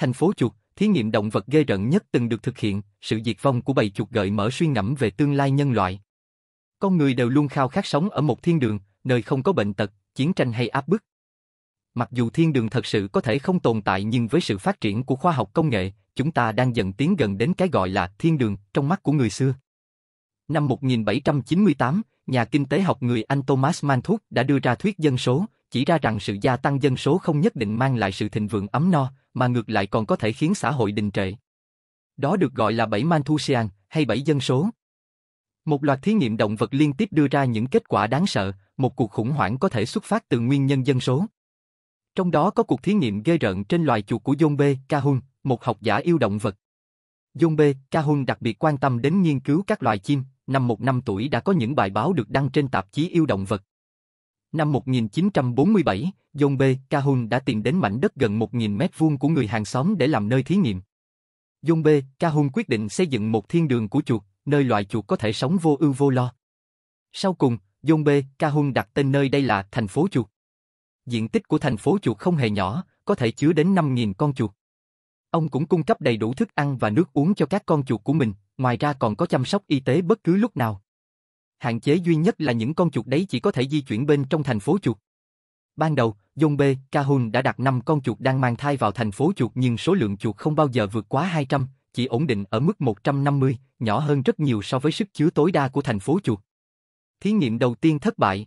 Thành phố chuột, thí nghiệm động vật ghê rợn nhất từng được thực hiện, sự diệt vong của bầy chuột gợi mở suy ngẫm về tương lai nhân loại. Con người đều luôn khao khát sống ở một thiên đường, nơi không có bệnh tật, chiến tranh hay áp bức. Mặc dù thiên đường thật sự có thể không tồn tại nhưng với sự phát triển của khoa học công nghệ, chúng ta đang dần tiến gần đến cái gọi là thiên đường trong mắt của người xưa. Năm 1798, nhà kinh tế học người Anh Thomas Malthus đã đưa ra thuyết dân số, chỉ ra rằng sự gia tăng dân số không nhất định mang lại sự thịnh vượng ấm no, mà ngược lại còn có thể khiến xã hội đình trệ. Đó được gọi là bảy Malthusian hay bảy dân số. Một loạt thí nghiệm động vật liên tiếp đưa ra những kết quả đáng sợ, một cuộc khủng hoảng có thể xuất phát từ nguyên nhân dân số. Trong đó có cuộc thí nghiệm ghê rợn trên loài chuột của John B. Calhoun, một học giả yêu động vật. John B. Calhoun đặc biệt quan tâm đến nghiên cứu các loài chim, năm một năm tuổi đã có những bài báo được đăng trên tạp chí yêu động vật. Năm 1947, John B. Calhoun đã tìm đến mảnh đất gần 1.000 mét vuông của người hàng xóm để làm nơi thí nghiệm. John B. Calhoun quyết định xây dựng một thiên đường của chuột, nơi loài chuột có thể sống vô ưu vô lo. Sau cùng, John B. Calhoun đặt tên nơi đây là thành phố chuột. Diện tích của thành phố chuột không hề nhỏ, có thể chứa đến 5.000 con chuột. Ông cũng cung cấp đầy đủ thức ăn và nước uống cho các con chuột của mình, ngoài ra còn có chăm sóc y tế bất cứ lúc nào. Hạn chế duy nhất là những con chuột đấy chỉ có thể di chuyển bên trong thành phố chuột. Ban đầu, John B. Calhoun đã đặt 5 con chuột đang mang thai vào thành phố chuột nhưng số lượng chuột không bao giờ vượt quá 200, chỉ ổn định ở mức 150, nhỏ hơn rất nhiều so với sức chứa tối đa của thành phố chuột. Thí nghiệm đầu tiên thất bại.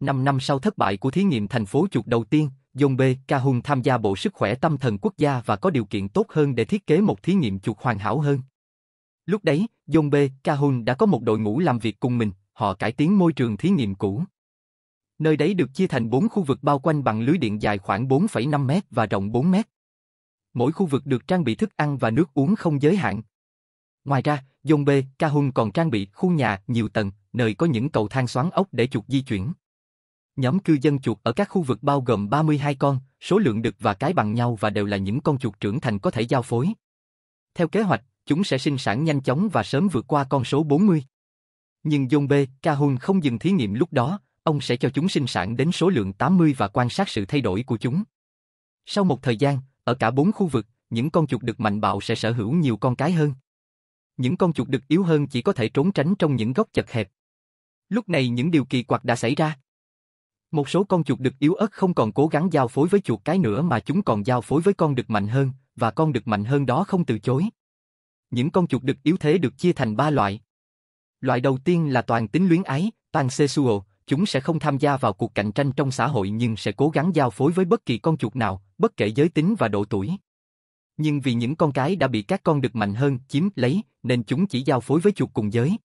5 năm sau thất bại của thí nghiệm thành phố chuột đầu tiên, John B. Calhoun tham gia Bộ Sức khỏe Tâm thần Quốc gia và có điều kiện tốt hơn để thiết kế một thí nghiệm chuột hoàn hảo hơn. Lúc đấy, John B. Calhoun đã có một đội ngũ làm việc cùng mình, họ cải tiến môi trường thí nghiệm cũ. Nơi đấy được chia thành 4 khu vực bao quanh bằng lưới điện dài khoảng 4,5 mét và rộng 4 mét. Mỗi khu vực được trang bị thức ăn và nước uống không giới hạn. Ngoài ra, John B. Calhoun còn trang bị khu nhà nhiều tầng, nơi có những cầu thang xoắn ốc để chuột di chuyển. Nhóm cư dân chuột ở các khu vực bao gồm 32 con, số lượng đực và cái bằng nhau và đều là những con chuột trưởng thành có thể giao phối. Theo kế hoạch, chúng sẽ sinh sản nhanh chóng và sớm vượt qua con số 40. Nhưng John B. Calhoun không dừng thí nghiệm lúc đó, ông sẽ cho chúng sinh sản đến số lượng 80 và quan sát sự thay đổi của chúng. Sau một thời gian, ở cả bốn khu vực, những con chuột đực mạnh bạo sẽ sở hữu nhiều con cái hơn. Những con chuột đực yếu hơn chỉ có thể trốn tránh trong những góc chật hẹp. Lúc này những điều kỳ quặc đã xảy ra. Một số con chuột đực yếu ớt không còn cố gắng giao phối với chuột cái nữa mà chúng còn giao phối với con đực mạnh hơn, và con đực mạnh hơn đó không từ chối. Những con chuột đực yếu thế được chia thành ba loại. Loại đầu tiên là toàn tính luyến ái, toàn sexual, chúng sẽ không tham gia vào cuộc cạnh tranh trong xã hội nhưng sẽ cố gắng giao phối với bất kỳ con chuột nào, bất kể giới tính và độ tuổi. Nhưng vì những con cái đã bị các con đực mạnh hơn chiếm lấy, nên chúng chỉ giao phối với chuột cùng giới.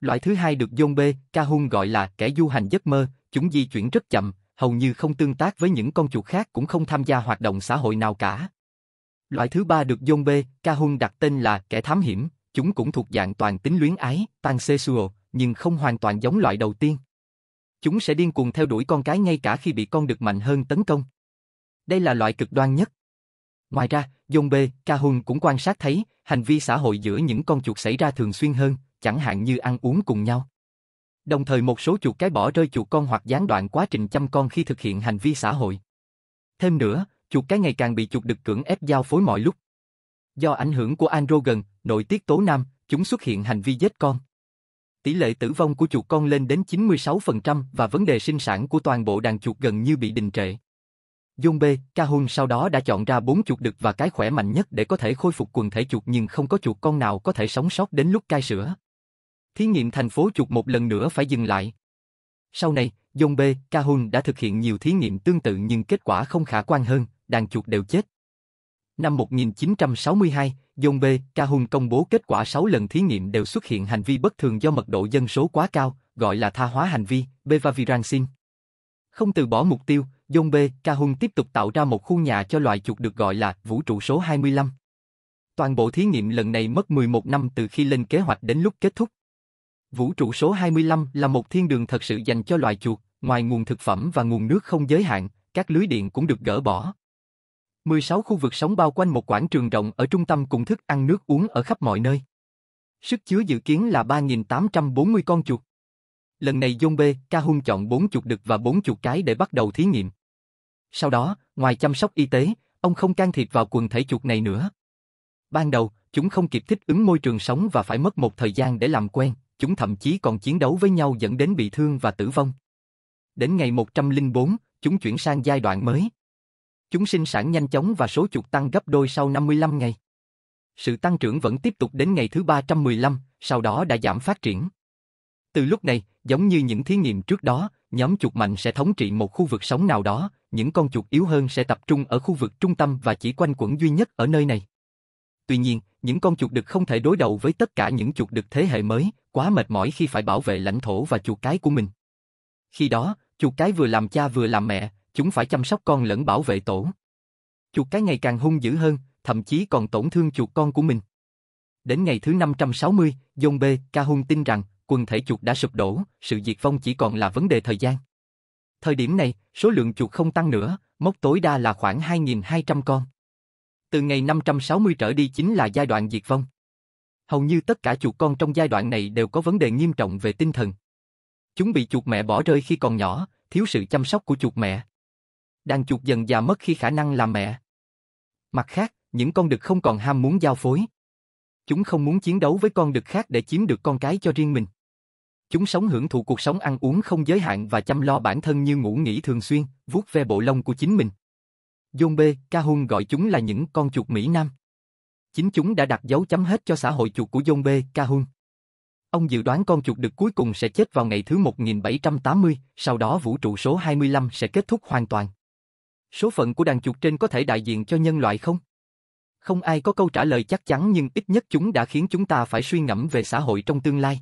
Loại thứ hai được John B. Calhoun gọi là kẻ du hành giấc mơ, chúng di chuyển rất chậm, hầu như không tương tác với những con chuột khác cũng không tham gia hoạt động xã hội nào cả. Loại thứ ba được John B. Calhoun đặt tên là kẻ thám hiểm, chúng cũng thuộc dạng toàn tính luyến ái, tan pansexual, nhưng không hoàn toàn giống loại đầu tiên. Chúng sẽ điên cuồng theo đuổi con cái ngay cả khi bị con được mạnh hơn tấn công. Đây là loại cực đoan nhất. Ngoài ra, John B. Calhoun cũng quan sát thấy hành vi xã hội giữa những con chuột xảy ra thường xuyên hơn, chẳng hạn như ăn uống cùng nhau. Đồng thời một số chuột cái bỏ rơi chuột con hoặc gián đoạn quá trình chăm con khi thực hiện hành vi xã hội. Thêm nữa, chuột cái ngày càng bị chuột đực cưỡng ép giao phối mọi lúc. Do ảnh hưởng của androgen, nội tiết tố nam, chúng xuất hiện hành vi giết con. Tỷ lệ tử vong của chuột con lên đến 96% và vấn đề sinh sản của toàn bộ đàn chuột gần như bị đình trệ. Dung B, Cahun sau đó đã chọn ra bốn chuột đực và cái khỏe mạnh nhất để có thể khôi phục quần thể chuột nhưng không có chuột con nào có thể sống sót đến lúc cai sữa. Thí nghiệm thành phố chuột một lần nữa phải dừng lại. Sau này, John B. Calhoun đã thực hiện nhiều thí nghiệm tương tự nhưng kết quả không khả quan hơn, đàn chuột đều chết. Năm 1962, John B. Calhoun công bố kết quả 6 lần thí nghiệm đều xuất hiện hành vi bất thường do mật độ dân số quá cao, gọi là tha hóa hành vi, Bevavirancin. Không từ bỏ mục tiêu, John B. Calhoun tiếp tục tạo ra một khu nhà cho loài chuột được gọi là vũ trụ số 25. Toàn bộ thí nghiệm lần này mất 11 năm từ khi lên kế hoạch đến lúc kết thúc. Vũ trụ số 25 là một thiên đường thật sự dành cho loài chuột, ngoài nguồn thực phẩm và nguồn nước không giới hạn, các lưới điện cũng được gỡ bỏ. 16 khu vực sống bao quanh một quảng trường rộng ở trung tâm cùng thức ăn nước uống ở khắp mọi nơi. Sức chứa dự kiến là 3.840 con chuột. Lần này Zombe, Kahun chọn 4 chuột đực và 4 chuột cái để bắt đầu thí nghiệm. Sau đó, ngoài chăm sóc y tế, ông không can thiệp vào quần thể chuột này nữa. Ban đầu, chúng không kịp thích ứng môi trường sống và phải mất một thời gian để làm quen chúng thậm chí còn chiến đấu với nhau dẫn đến bị thương và tử vong. Đến ngày 104, chúng chuyển sang giai đoạn mới. Chúng sinh sản nhanh chóng và số chuột tăng gấp đôi sau 55 ngày. Sự tăng trưởng vẫn tiếp tục đến ngày thứ 315, sau đó đã giảm phát triển. Từ lúc này, giống như những thí nghiệm trước đó, nhóm chuột mạnh sẽ thống trị một khu vực sống nào đó, những con chuột yếu hơn sẽ tập trung ở khu vực trung tâm và chỉ quanh quẩn duy nhất ở nơi này. Tuy nhiên, những con chuột đực không thể đối đầu với tất cả những chuột đực thế hệ mới, quá mệt mỏi khi phải bảo vệ lãnh thổ và chuột cái của mình. Khi đó, chuột cái vừa làm cha vừa làm mẹ, chúng phải chăm sóc con lẫn bảo vệ tổ. Chuột cái ngày càng hung dữ hơn, thậm chí còn tổn thương chuột con của mình. Đến ngày thứ 560, John B. Cahun tin rằng quần thể chuột đã sụp đổ, sự diệt vong chỉ còn là vấn đề thời gian. Thời điểm này, số lượng chuột không tăng nữa, mốc tối đa là khoảng 2.200 con. Từ ngày 560 trở đi chính là giai đoạn diệt vong. Hầu như tất cả chuột con trong giai đoạn này đều có vấn đề nghiêm trọng về tinh thần. Chúng bị chuột mẹ bỏ rơi khi còn nhỏ, thiếu sự chăm sóc của chuột mẹ. Đàn chuột dần già mất khi khả năng làm mẹ. Mặt khác, những con đực không còn ham muốn giao phối. Chúng không muốn chiến đấu với con đực khác để chiếm được con cái cho riêng mình. Chúng sống hưởng thụ cuộc sống ăn uống không giới hạn và chăm lo bản thân như ngủ nghỉ thường xuyên, vuốt ve bộ lông của chính mình. John B. Calhoun gọi chúng là những con chuột Mỹ Nam chính chúng đã đặt dấu chấm hết cho xã hội chuột của John B. Calhoun. Ông dự đoán con chuột đực cuối cùng sẽ chết vào ngày thứ 1780, sau đó vũ trụ số 25 sẽ kết thúc hoàn toàn. Số phận của đàn chuột trên có thể đại diện cho nhân loại không? Không ai có câu trả lời chắc chắn nhưng ít nhất chúng đã khiến chúng ta phải suy ngẫm về xã hội trong tương lai.